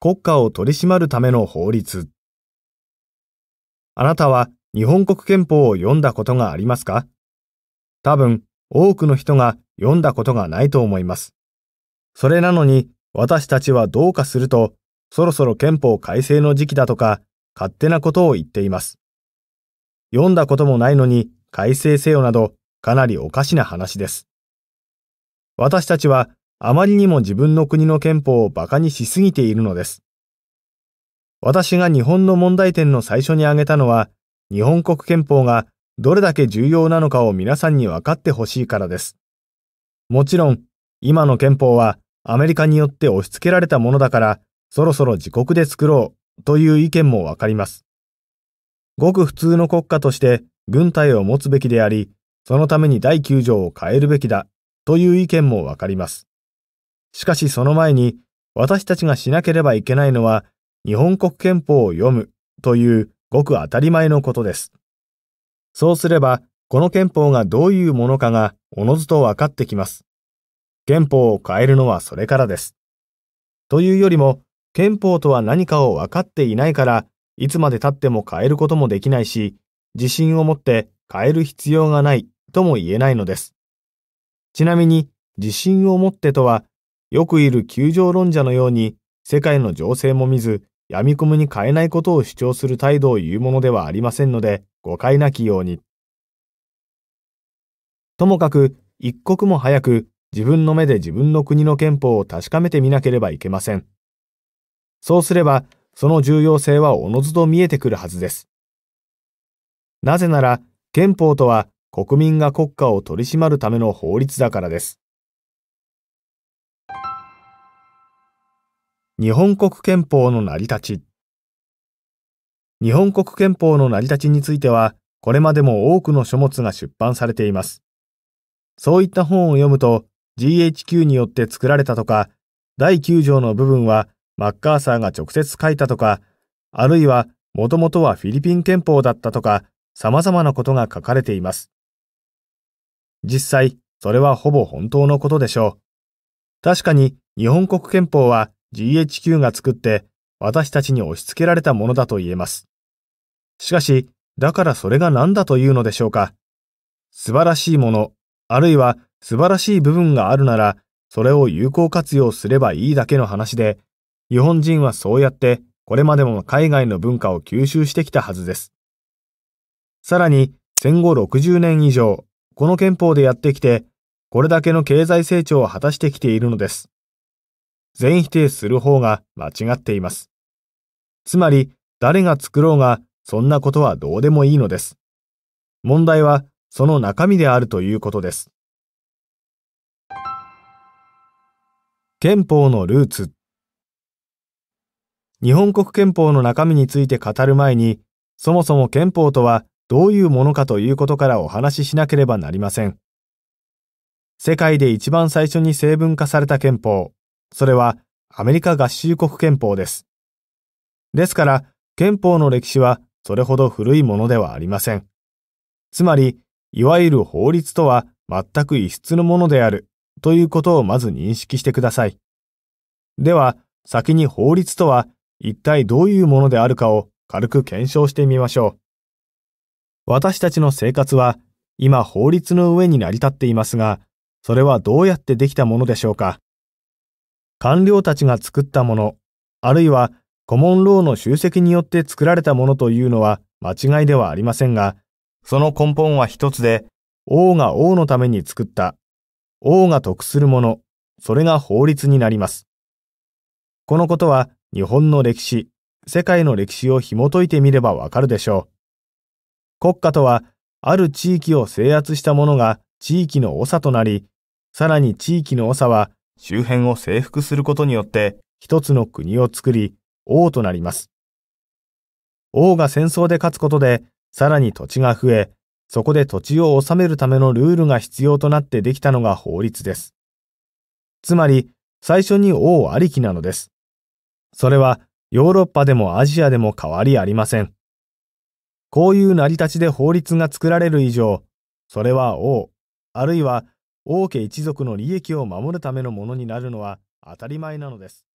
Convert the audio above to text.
国家を取り締まるための法律。あなたは日本国憲法を読んだことがありますか多分、多くの人が読んだことがないと思います。それなのに、私たちはどうかすると、そろそろ憲法改正の時期だとか、勝手なことを言っています。読んだこともないのに、改正せよなど、かなりおかしな話です。私たちはあまりにも自分の国の憲法を馬鹿にしすぎているのです。私が日本の問題点の最初に挙げたのは、日本国憲法がどれだけ重要なのかを皆さんに分かってほしいからです。もちろん、今の憲法はアメリカによって押し付けられたものだから、そろそろ自国で作ろうという意見もわかります。ごく普通の国家として軍隊を持つべきであり、そのために第9条を変えるべきだという意見もわかります。しかしその前に、私たちがしなければいけないのは、日本国憲法を読むというごく当たり前のことです。そうすれば、この憲法がどういうものかがおのずとわかってきます。憲法を変えるのはそれからです。というよりも、憲法とは何かをわかっていないから、いつまで経っても変えることもできないし、自信を持って変える必要がないとも言えないのです。ちなみに、自信を持ってとは、よくいる球場論者のように、世界の情勢も見ず、闇雲に変えないことを主張する態度を言うものではありませんので、誤解なきように。ともかく、一刻も早く自分の目で自分の国の憲法を確かめてみなければいけません。そうすれば、その重要性はおのずと見えてくるはずです。なぜなら、憲法とは国民が国家を取り締まるための法律だからです。日本国憲法の成り立ち。日本国憲法の成り立ちについては、これまでも多くの書物が出版されています。そういった本を読むと、GHQ によって作られたとか、第9条の部分はマッカーサーが直接書いたとか、あるいはもともとはフィリピン憲法だったとか、様々なことが書かれています。実際、それはほぼ本当のことでしょう。確かに日本国憲法は GHQ が作って私たちに押し付けられたものだと言えます。しかし、だからそれが何だというのでしょうか。素晴らしいもの、あるいは素晴らしい部分があるなら、それを有効活用すればいいだけの話で、日本人はそうやってこれまでも海外の文化を吸収してきたはずです。さらに、戦後60年以上、この憲法でやってきて、これだけの経済成長を果たしてきているのです。全否定する方が間違っています。つまり、誰が作ろうが、そんなことはどうでもいいのです。問題は、その中身であるということです。憲法のルーツ日本国憲法の中身について語る前に、そもそも憲法とはどういうものかということからお話ししなければなりません。世界で一番最初に成文化された憲法、それはアメリカ合衆国憲法です。ですから、憲法の歴史はそれほど古いものではありません。つまり、いわゆる法律とは全く異質のものであるということをまず認識してください。では、先に法律とは一体どういうものであるかを軽く検証してみましょう。私たちの生活は今法律の上に成り立っていますが、それはどうやってできたものでしょうか官僚たちが作ったもの、あるいはコモンローの集積によって作られたものというのは間違いではありませんが、その根本は一つで、王が王のために作った、王が得するもの、それが法律になります。このことは日本の歴史、世界の歴史を紐解いてみればわかるでしょう。国家とは、ある地域を制圧したものが地域の長となり、さらに地域の長は周辺を征服することによって一つの国を作り、王となります。王が戦争で勝つことで、さらに土地が増え、そこで土地を治めるためのルールが必要となってできたのが法律です。つまり、最初に王ありきなのです。それはヨーロッパでもアジアでも変わりありません。こういう成り立ちで法律が作られる以上、それは王、あるいは王家一族の利益を守るためのものになるのは当たり前なのです。